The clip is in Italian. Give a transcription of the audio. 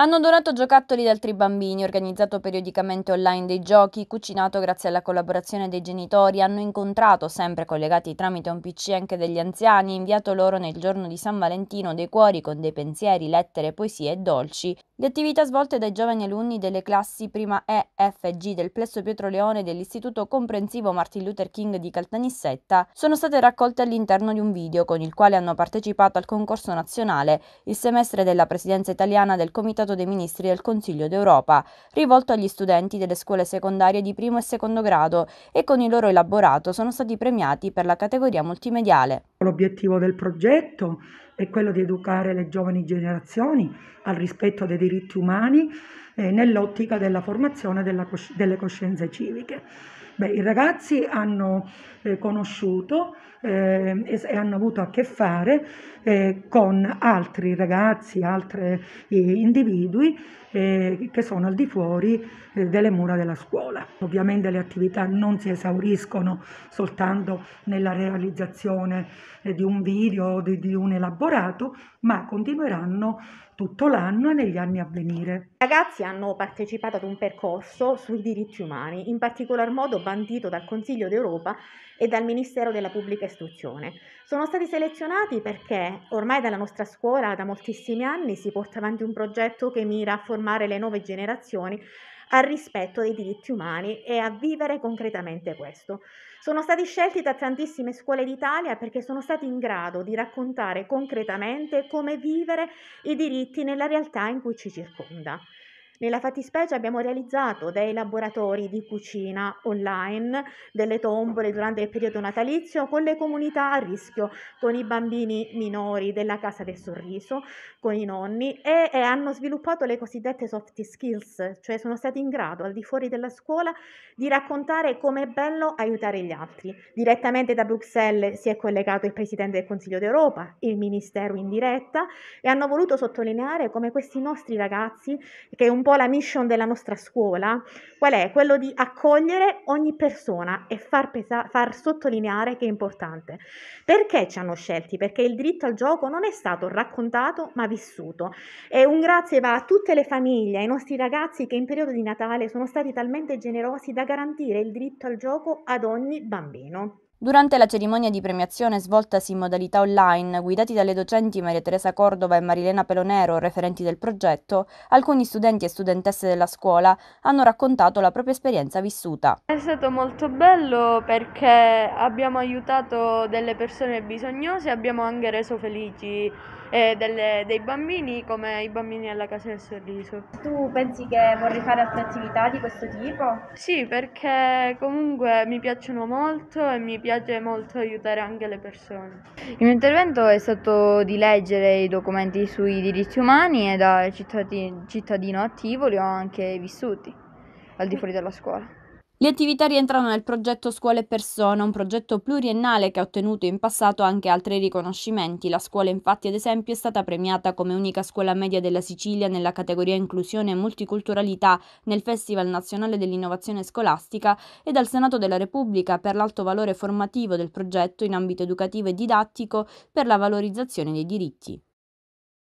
Hanno donato giocattoli ad altri bambini, organizzato periodicamente online dei giochi, cucinato grazie alla collaborazione dei genitori, hanno incontrato, sempre collegati tramite un PC anche degli anziani, inviato loro nel giorno di San Valentino dei cuori con dei pensieri, lettere, poesie e dolci, le attività svolte dai giovani alunni delle classi prima E, F e G del Plesso Pietro Leone dell'Istituto Comprensivo Martin Luther King di Caltanissetta sono state raccolte all'interno di un video con il quale hanno partecipato al concorso nazionale il semestre della Presidenza italiana del Comitato dei Ministri del Consiglio d'Europa, rivolto agli studenti delle scuole secondarie di primo e secondo grado e con il loro elaborato sono stati premiati per la categoria multimediale. L'obiettivo del progetto è quello di educare le giovani generazioni al rispetto dei diritti umani eh, nell'ottica della formazione della cosci- delle coscienze civiche. Beh, i ragazzi hanno eh, conosciuto eh, e, e, hanno avuto a che fare eh, con altri ragazzi, altri eh, individui eh, che sono al di fuori eh, delle mura della scuola. Ovviamente le attività non si esauriscono soltanto nella realizzazione di un video o di, di un elaborato, ma continueranno tutto l'anno e negli anni a venire. I ragazzi hanno partecipato ad un percorso sui diritti umani, in particolar modo bandito dal Consiglio d'Europa e dal Ministero della Pubblica Istruzione. Sono stati selezionati perché ormai dalla nostra scuola da moltissimi anni si porta avanti un progetto che mira a formare le nuove generazioni al rispetto dei diritti umani e a vivere concretamente questo. Sono stati scelti da tantissime scuole d'Italia perché sono stati in grado di raccontare concretamente come vivere i diritti nella realtà in cui ci circonda. Nella fattispecie abbiamo realizzato dei laboratori di cucina online, delle tombole durante il periodo natalizio con le comunità a rischio, con i bambini minori della Casa del Sorriso, con i nonni e, e hanno sviluppato le cosiddette soft skills, cioè sono stati in grado al di fuori della scuola di raccontare com'è bello aiutare gli altri. Direttamente da Bruxelles si è collegato il Presidente del Consiglio d'Europa, il Ministero in diretta e hanno voluto sottolineare come questi nostri ragazzi che un po' la mission della nostra scuola, qual è? Quello di accogliere ogni persona e far, pesa- far sottolineare che è importante. Perché ci hanno scelti? Perché il diritto al gioco non è stato raccontato ma vissuto. E un grazie va a tutte le famiglie, ai nostri ragazzi che in periodo di Natale sono stati talmente generosi da garantire il diritto al gioco ad ogni bambino. Durante la cerimonia di premiazione svoltasi in modalità online, guidati dalle docenti Maria Teresa Cordova e Marilena Pelonero, referenti del progetto, alcuni studenti e studentesse della scuola hanno raccontato la propria esperienza vissuta. È stato molto bello perché abbiamo aiutato delle persone bisognose, e abbiamo anche reso felici eh, delle, dei bambini come i bambini alla casa del sorriso. Tu pensi che vorrei fare altre attività di questo tipo? Sì, perché comunque mi piacciono molto e mi piacciono piace molto aiutare anche le persone. Il mio intervento è stato di leggere i documenti sui diritti umani e da cittadino attivo li ho anche vissuti al di fuori della scuola. Le attività rientrano nel progetto Scuole e Persone, un progetto pluriennale che ha ottenuto in passato anche altri riconoscimenti. La scuola infatti ad esempio è stata premiata come unica scuola media della Sicilia nella categoria Inclusione e Multiculturalità nel Festival Nazionale dell'Innovazione Scolastica e dal Senato della Repubblica per l'alto valore formativo del progetto in ambito educativo e didattico per la valorizzazione dei diritti.